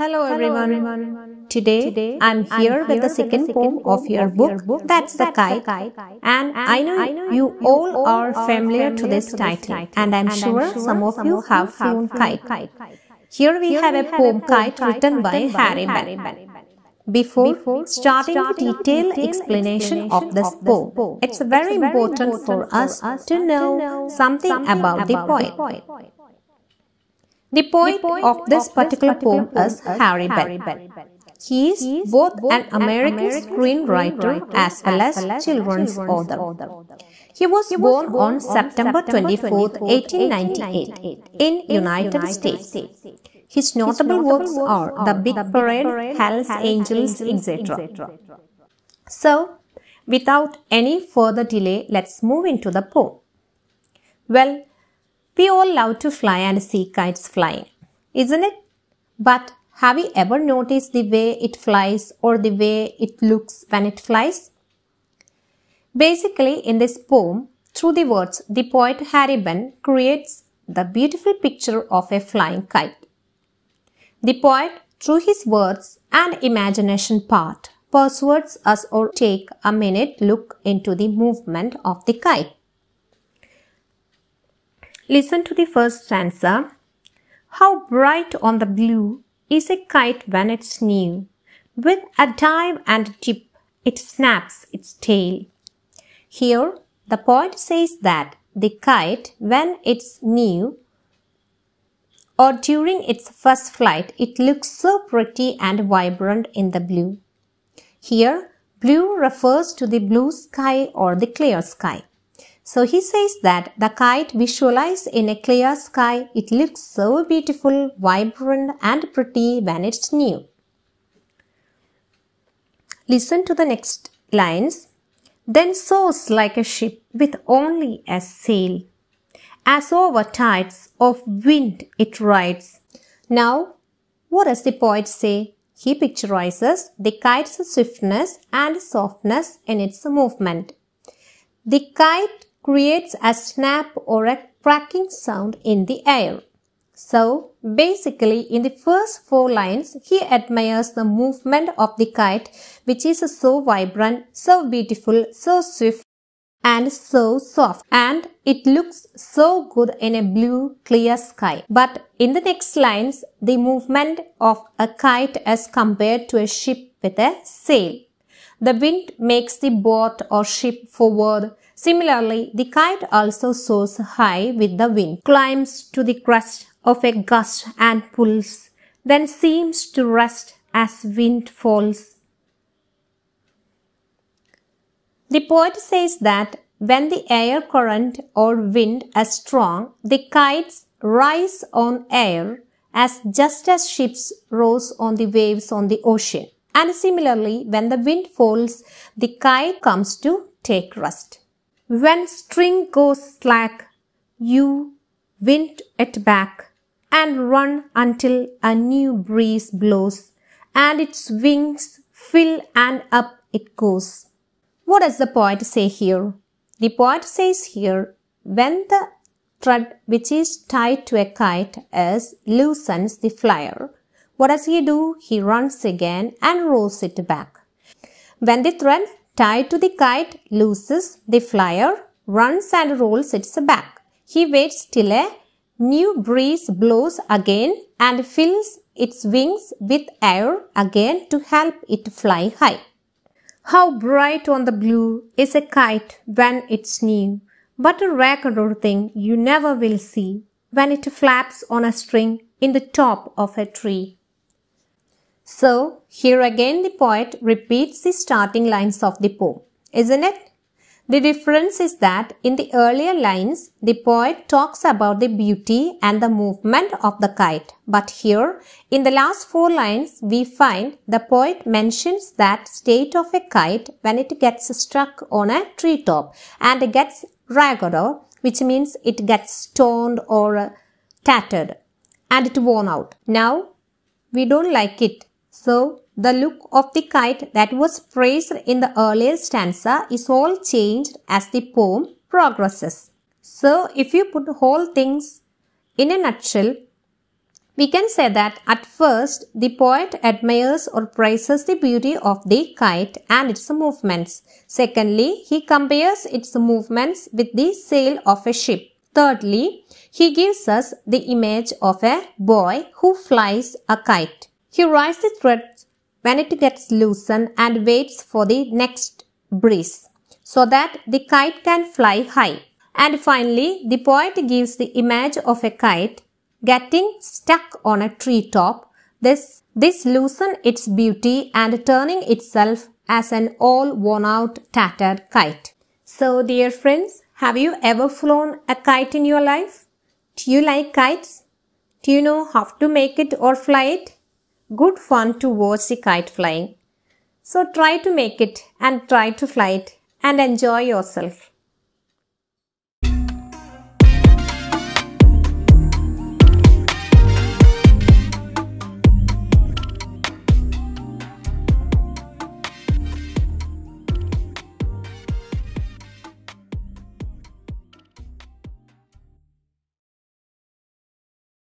Hello everyone. Hello everyone. Today, Today I'm, here I'm here with the second, poem of your book, book. That's, That's the Kite. And, and I know, I know you, you all are familiar to this, to this title, title. and I'm, and sure, I'm sure some of you have flown kite. kite. Here we here have we a have poem, Kite, kite written by Harry Benn. Before, Before starting the detailed explanation, of this poem, It's, it's very important, important for us to know something about the poet. The poet the of, this, of particular particular poem, poem is Harry Bell. Harry Bell. He is, both, both an American, American screenwriter as well as children's, children's author. author. He was, he was born, born on September 24, 1898, in, United, United States. States. His notable, His notable works, works are The Big Parade, Parade, Parade Hell's, Hell's Angels, etc. etc. So, without any further delay, let's move into the poem. Well, we all love to fly and see kites flying, isn't it? But have you ever noticed the way it flies or the way it looks when it flies? Basically, in this poem, through the words, the poet Harriban creates the beautiful picture of a flying kite. The poet, through his words and imagination part, persuades us or take a minute look into the movement of the kite. Listen to the first stanza. How bright on the blue is a kite when it's new. With a dive and a dip, it snaps its tail. Here, the poet says that the kite, when it's new or during its first flight, it looks so pretty and vibrant in the blue. Here, blue refers to the blue sky or the clear sky. So he says that the kite visualized in a clear sky, it looks so beautiful, vibrant and pretty when it's new. Listen to the next lines. Then soars like a ship with only a sail. As over tides of wind it rides. Now, what does the poet say? He picturizes the kite's swiftness and softness in its movement. The kite creates a snap or a cracking sound in the air. So basically in the first four lines he admires the movement of the kite which is so vibrant, so beautiful, so swift and so soft and it looks so good in a blue clear sky. But in the next lines the movement of a kite as compared to a ship with a sail. The wind makes the boat or ship forward Similarly, the kite also soars high with the wind, climbs to the crest of a gust and pulls, then seems to rest as wind falls. The poet says that when the air current or wind is strong, the kites rise on air as just as ships rose on the waves on the ocean. And similarly, when the wind falls, the kite comes to take rest. When string goes slack, you wind it back and run until a new breeze blows and its wings fill and up it goes. What does the poet say here? The poet says here, when the thread which is tied to a kite is loosens the flyer, what does he do? He runs again and rolls it back. When the thread tied to the kite, loses the flyer, runs and rolls its back. He waits till a new breeze blows again and fills its wings with air again to help it fly high. How bright on the blue is a kite when it's new, but a regular thing you never will see when it flaps on a string in the top of a tree. So, here again the poet repeats the starting lines of the poem, isn't it? The difference is that in the earlier lines, the poet talks about the beauty and the movement of the kite. But here, in the last four lines, we find the poet mentions that state of a kite when it gets struck on a treetop and it gets ragged, which means it gets stoned or tattered and it worn out. Now, we don't like it so, the look of the kite that was praised in the earlier stanza is all changed as the poem progresses. So, if you put whole things in a nutshell, we can say that at first the poet admires or praises the beauty of the kite and its movements. Secondly, he compares its movements with the sail of a ship. Thirdly, he gives us the image of a boy who flies a kite. He rises the thread when it gets loosened and waits for the next breeze so that the kite can fly high. And finally, the poet gives the image of a kite getting stuck on a tree top. This, this loosens its beauty and turning itself as an all worn out tattered kite. So dear friends, have you ever flown a kite in your life? Do you like kites? Do you know how to make it or fly it? good fun to watch the kite flying. So try to make it and try to fly it and enjoy yourself.